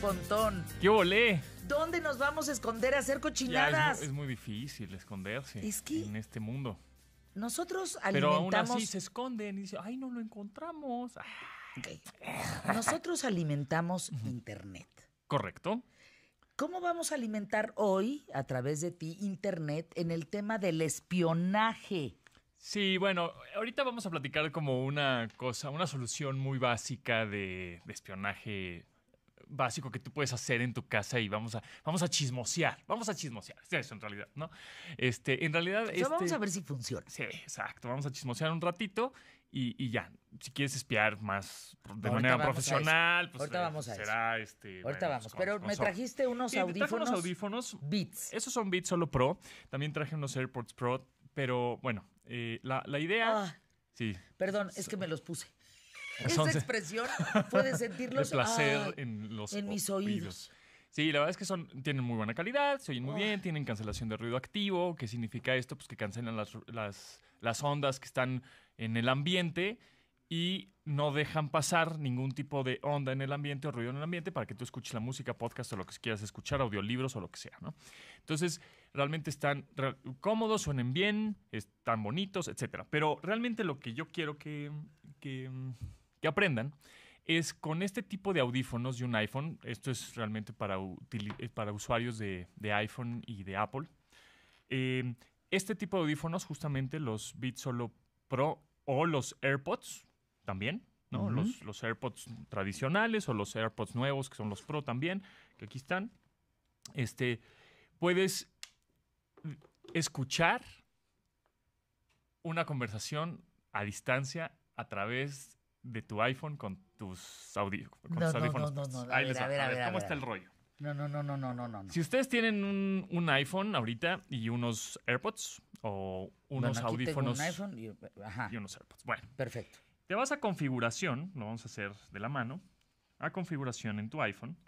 Pontón. ¡Qué volé! ¿Dónde nos vamos a esconder a hacer cochinadas? Es, muy difícil esconderse en este mundo. Nosotros alimentamos. Pero aún así se esconden y dicen, ¡ay, no lo encontramos! Nosotros alimentamos Internet. Correcto. ¿Cómo vamos a alimentar hoy, a través de ti, Internet en el tema del espionaje? Sí, bueno, ahorita vamos a platicar como una cosa, una solución muy básica de, de espionaje básico que tú puedes hacer en tu casa y vamos a, vamos a chismosear, vamos a chismosear, es eso en realidad, ¿no? Este, en realidad... vamos este a ver si funciona. Sí, exacto, vamos a chismosear un ratito y, ya, si quieres espiar más de manera profesional, pues Ahorita eh, vamos a este, Ahorita vamos, pues, pero me trajiste unos audífonos. audífonos. Beats. Esos son Beats solo Pro. También traje unos AirPods Pro, pero bueno, eh, la, la, idea. Ah, sí. Perdón, es que me los puse. Esa expresión puede sentirlos placer en los mis oídos. Sí, la verdad es que tienen muy buena calidad, se oyen muy bien, tienen cancelación de ruido activo. ¿Qué significa esto? Pues que cancelan las, ondas que están en el ambiente y no dejan pasar ningún tipo de onda en el ambiente o ruido en el ambiente para que tú escuches la música, podcast o lo que quieras escuchar, audiolibros o lo que sea, ¿no? Entonces, realmente están cómodos, suenen bien, están bonitos, etcétera. Pero realmente lo que yo quiero que que aprendan es con este tipo de audífonos de un iPhone, esto es realmente para, eh, usuarios de, iPhone y de Apple, eh, este tipo de audífonos, justamente los Beats Solo Pro o los AirPods también, ¿no? los, los, AirPods tradicionales o los AirPods nuevos, que son los Pro también, que aquí están. Este, puedes escuchar una conversación a distancia a través de de tu iPhone con tus, audífonos. No, pues, no, no, a ver, a ver, a ver, ¿Cómo está el rollo? No, no, no, no, no, no, no. Si ustedes tienen un, iPhone ahorita y unos AirPods o unos audífonos. Un iPhone eh, y, unos AirPods. Bueno. Perfecto. Te vas a configuración, lo vamos a hacer de la mano, a configuración en tu iPhone.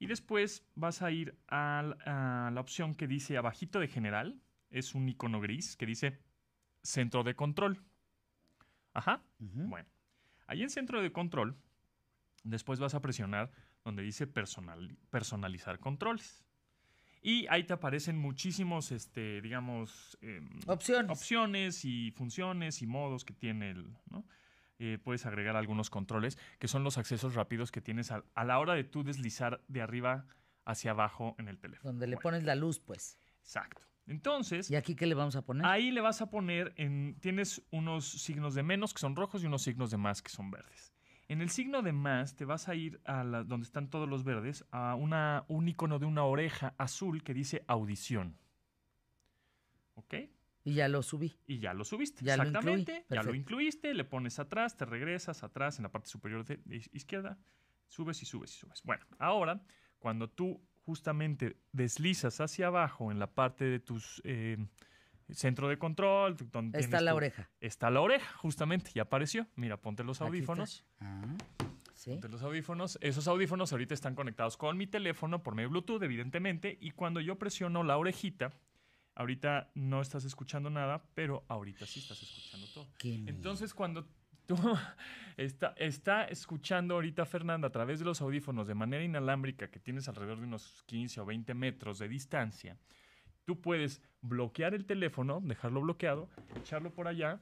Y después vas a ir a, la opción que dice abajito de general. Es un icono gris que dice centro de control. Ajá. Bueno. Ahí en centro de control, después vas a presionar donde dice personalizar controles. Y ahí te aparecen muchísimos, este, digamos, em, opciones. y funciones y modos que tiene el... Eh, puedes agregar algunos controles, que son los accesos rápidos que tienes a, la hora de tú deslizar de arriba hacia abajo en el teléfono. Donde le pones la luz, pues. Exacto. Entonces. ¿Y aquí qué le vamos a poner? Ahí le vas a poner, tienes unos signos de menos que son rojos y unos signos de más que son verdes. En el signo de más te vas a ir a donde están todos los verdes, a un icono de una oreja azul que dice audición. ¿Ok? Y ya lo subí. Y ya lo subiste. Exactamente. ya lo incluiste, le pones atrás, te regresas atrás en la parte superior de izquierda, subes y subes y subes. Bueno, ahora cuando tú justamente deslizas hacia abajo en la parte de tus eh, centro de control. Donde está la oreja. Está la oreja, justamente, y apareció. Mira, ponte los audífonos. Ah, ponte los audífonos. Esos audífonos ahorita están conectados con mi teléfono por medio Bluetooth, evidentemente, y cuando yo presiono la orejita, ahorita no estás escuchando nada, pero ahorita sí estás escuchando todo. Entonces, cuando Tú está, escuchando ahorita Fernanda a través de los audífonos de manera inalámbrica que tienes alrededor de unos 15 o 20 metros de distancia. Tú puedes bloquear el teléfono, dejarlo bloqueado, echarlo por allá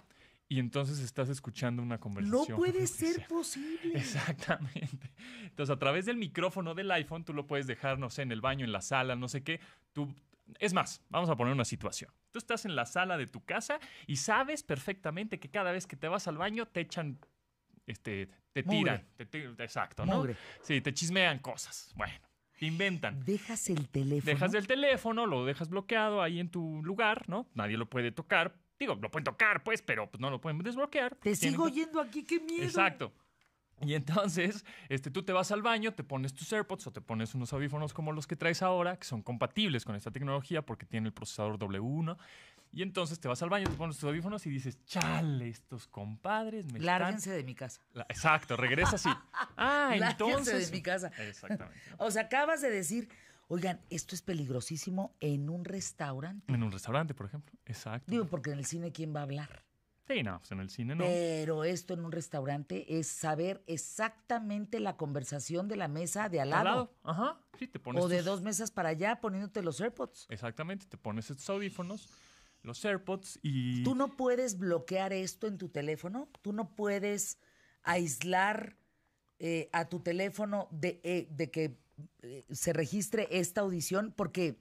y entonces estás escuchando una conversación. No puede ser posible. Exactamente. Entonces, a través del micrófono del iPhone, tú lo puedes dejar, no sé, en el baño, en la sala, no sé qué. Tú, es más, vamos a poner una situación. Tú estás en la sala de tu casa y sabes perfectamente que cada vez que te vas al baño te echan este, te tiran. Te, exacto, ¿no? Sí, te chismean cosas. Bueno, te inventan. Dejas el teléfono. Dejas el teléfono, lo dejas bloqueado ahí en tu lugar, ¿no? Nadie lo puede tocar. Digo, lo pueden tocar, pues, pero pues, no lo pueden desbloquear. Te sigo oyendo yendo aquí, qué miedo. Exacto. Y entonces, este, tú te vas al baño, te pones tus AirPods o te pones unos audífonos como los que traes ahora, que son compatibles con esta tecnología porque tiene el procesador W1. Y entonces te vas al baño, te pones tus audífonos y dices, chale, estos compadres me Lárguense de mi casa. Exacto, regresa así. ah, Lárguense entonces... de mi casa. Exactamente. o sea, acabas de decir, oigan, esto es peligrosísimo en un restaurante. En un restaurante, por ejemplo. Exacto. Digo, porque en el cine, ¿quién va a hablar? Sí, no, pues, en el cine no. Pero esto en un restaurante es saber exactamente la conversación de la mesa de al lado. ajá. Sí, te pones. O de dos mesas para allá poniéndote los AirPods. Exactamente, te pones estos audífonos, los AirPods y. ¿Tú no puedes bloquear esto en tu teléfono? ¿Tú no puedes aislar eh, a tu teléfono de, eh, que eh, se registre esta audición? Porque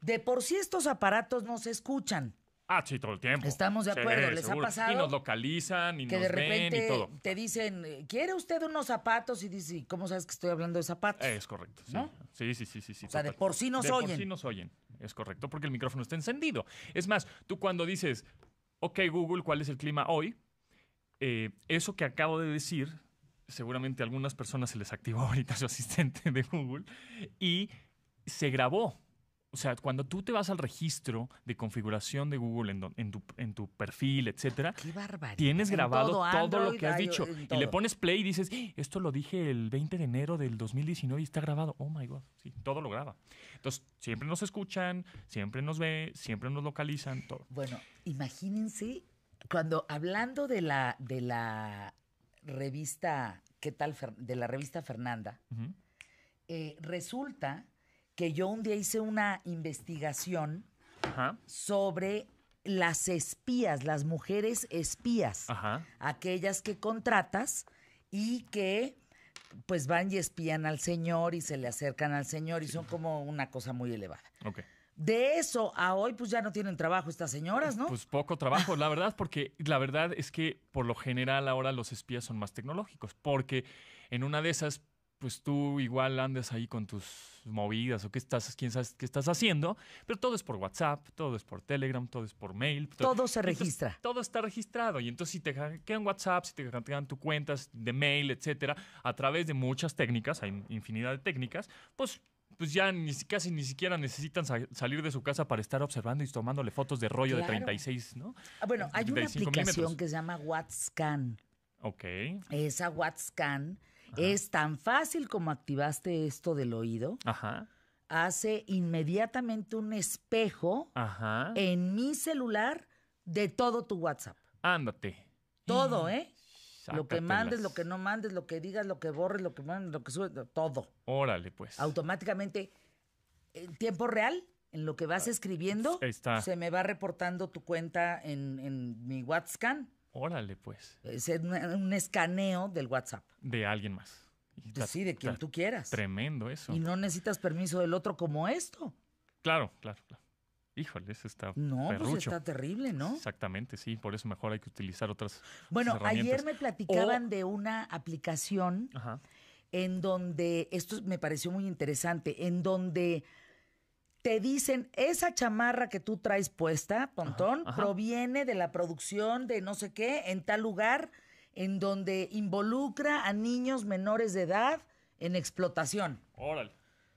de por sí estos aparatos no se escuchan Ah, sí, todo el tiempo. Estamos de acuerdo, les ha pasado. Y nos localizan, y nos ven y todo. Te dicen, ¿quiere usted unos zapatos? Y dice, ¿cómo sabes que estoy hablando de zapatos? Es correcto, sí. Sí, sí, sí, sí, O sea, de por sí nos oyen. De por sí nos oyen, es correcto, porque el micrófono está encendido. Es más, tú cuando dices, ok Google, ¿cuál es el clima hoy? Eh, eso que acabo de decir, seguramente a algunas personas se les activó ahorita su asistente de Google y se grabó o sea, cuando tú te vas al registro de configuración de Google en, tu, perfil, etcétera, tienes grabado todo, lo que has dicho. Y le pones play y dices, eh, esto lo dije el 20 de enero del 2019 y está grabado. Oh my God. Sí, todo lo graba. Entonces, siempre nos escuchan, siempre nos ve, siempre nos localizan, todo. Bueno, imagínense cuando hablando de la, de la revista, ¿qué tal? De la revista Fernanda, eh, resulta que yo un día hice una investigación sobre las espías, las mujeres espías, aquellas que contratas y que pues van y espían al Señor y se le acercan al Señor y son como una cosa muy elevada. De eso a hoy, pues ya no tienen trabajo estas señoras, ¿no? Pues poco trabajo, la verdad, porque la verdad es que por lo general ahora los espías son más tecnológicos, porque en una de esas pues tú igual andas ahí con tus movidas o qué estás, quién sabe qué estás haciendo, pero todo es por WhatsApp, todo es por Telegram, todo es por mail. Todo, se registra. todo está registrado y entonces si te quedan WhatsApp, si te quedan tus cuentas de mail, etcétera, a través de muchas técnicas, hay infinidad de técnicas, pues pues ya ni, casi ni siquiera necesitan salir de su casa para estar observando y tomándole fotos de rollo de 36, ¿no? Ah, bueno, hay una aplicación que se llama WhatsCan. Ok. Esa WhatsCan es tan fácil como activaste esto del oído. Ajá. Hace inmediatamente un espejo en mi celular de todo tu WhatsApp. Ándate. Todo, ¿eh? Lo que mandes, lo que no mandes, lo que digas, lo que borres, lo que mandes, lo que subes, todo. Órale, pues. Automáticamente, en tiempo real, en lo que vas ah, escribiendo, se me va reportando tu cuenta en, en mi WhatsApp. Órale, pues. Es un escaneo del WhatsApp. De alguien más. Pues sí, de quien tú quieras. Tremendo eso. Y no necesitas permiso del otro como esto. Claro, claro, claro. Híjole, eso está. No, pues está terrible, ¿no? Exactamente, sí. Por eso mejor hay que utilizar otras. Bueno, ayer me platicaban de una aplicación en donde, esto me pareció muy interesante, en donde te dicen, esa chamarra que tú traes puesta, Pontón, proviene de la producción de no sé qué, en tal lugar, en donde involucra a niños menores de edad en explotación. Órale.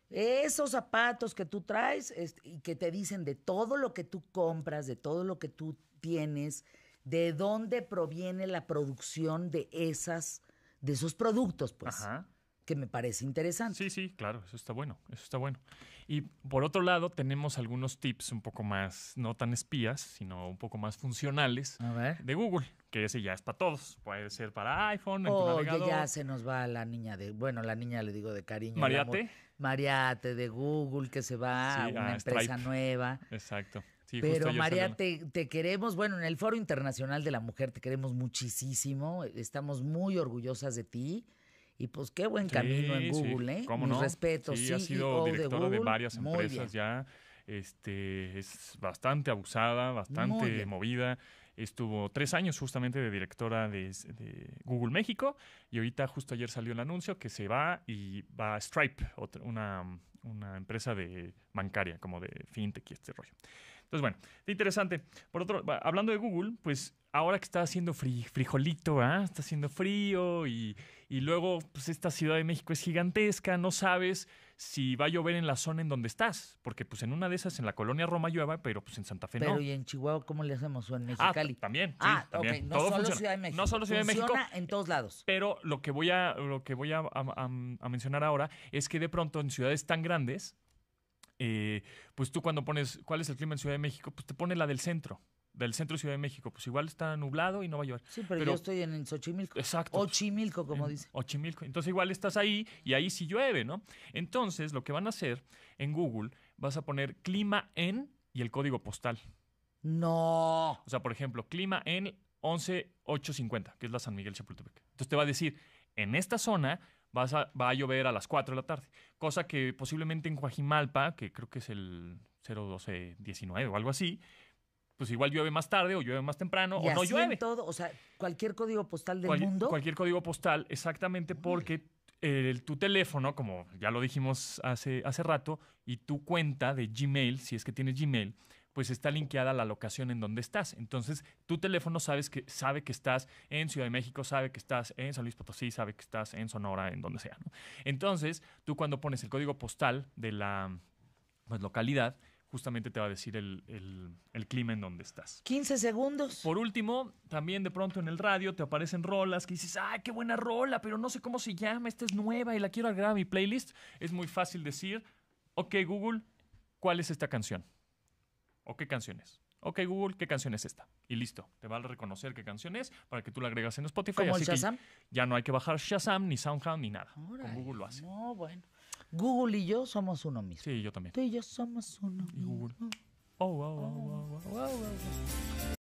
Esos zapatos que tú traes este, y que te dicen de todo lo que tú compras, de todo lo que tú tienes, de dónde proviene la producción de esas, de esos productos, pues. Ajá. Que me parece interesante. Sí, sí, claro, eso está bueno, eso está bueno. Y por otro lado, tenemos algunos tips un poco más, no tan espías, sino un poco más funcionales de Google, que ese ya es para todos. Puede ser para iPhone, oh, en ya se nos va la niña de, bueno, la niña le digo de cariño. Mariate. Mariate de Google, que se va a una empresa nueva. Exacto. Pero Mariate, te, queremos, bueno, en el Foro Internacional de la Mujer te queremos muchísimo, estamos muy orgullosas de ti. Y pues qué buen camino en Google, ¿eh? Sí, ha sido directora de, varias empresas ya. Este, es bastante abusada, bastante movida. Estuvo tres años justamente de directora de, Google México y ahorita justo ayer salió el anuncio que se va y va a Stripe, una, una empresa de bancaria, como de fintech este rollo. Entonces, bueno, interesante. Por otro, hablando de Google, pues ahora que está haciendo frijolito, está haciendo frío y, luego pues esta Ciudad de México es gigantesca, no sabes si va a llover en la zona en donde estás, porque pues en una de esas en la colonia Roma llueva, pero pues en Santa Fe no. Pero y en Chihuahua cómo le hacemos o en ah, Mexicali? Ah, también, ah, ok. No solo Ciudad de México. No solo Ciudad de México. en todos lados. Pero lo que voy a lo que voy a mencionar ahora es que de pronto en ciudades tan grandes eh, pues tú cuando pones cuál es el clima en Ciudad de México, pues te pone la del centro. Del centro de Ciudad de México, pues igual está nublado y no va a llover. Sí, pero, yo estoy en Xochimilco. Exacto. Ochimilco, como dice. Ochimilco. Entonces igual estás ahí y ahí sí llueve, ¿no? Entonces lo que van a hacer en Google, vas a poner clima en y el código postal. No. O sea, por ejemplo, clima en 11850, que es la San Miguel Chapultepec. Entonces te va a decir, en esta zona va a llover a las 4 de la tarde. Cosa que posiblemente en Coajimalpa, que creo que es el 01219 o algo así, pues igual llueve más tarde o llueve más temprano o no llueve. todo, o sea, cualquier código postal del mundo. Cualquier código postal, exactamente porque tu teléfono, como ya lo dijimos hace, hace rato, y tu cuenta de Gmail, si es que tienes Gmail, pues está linkeada la locación en donde estás. Entonces, tu teléfono sabes que, sabe que estás en Ciudad de México, sabe que estás en San Luis Potosí, sabe que estás en Sonora, en donde sea. Entonces, tú cuando pones el código postal de la pues, localidad, justamente te va a decir el, el, clima en donde estás. 15 segundos. Por último, también de pronto en el radio te aparecen rolas que dices, ¡ay, qué buena rola! Pero no sé cómo se llama, esta es nueva y la quiero agregar a mi playlist. Es muy fácil decir, ok Google, ¿cuál es esta canción? o qué canciones. Ok, Google, ¿qué canción es esta? Y listo, te va a reconocer qué canción es para que tú la agregas en Spotify. ¿Como Shazam? ya no hay que bajar Shazam, ni SoundCloud, ni nada. Con Google lo hace. No, bueno. Google y yo somos uno mismo. Sí, yo también. Tú y yo somos uno y Google. oh, wow, wow, wow, wow.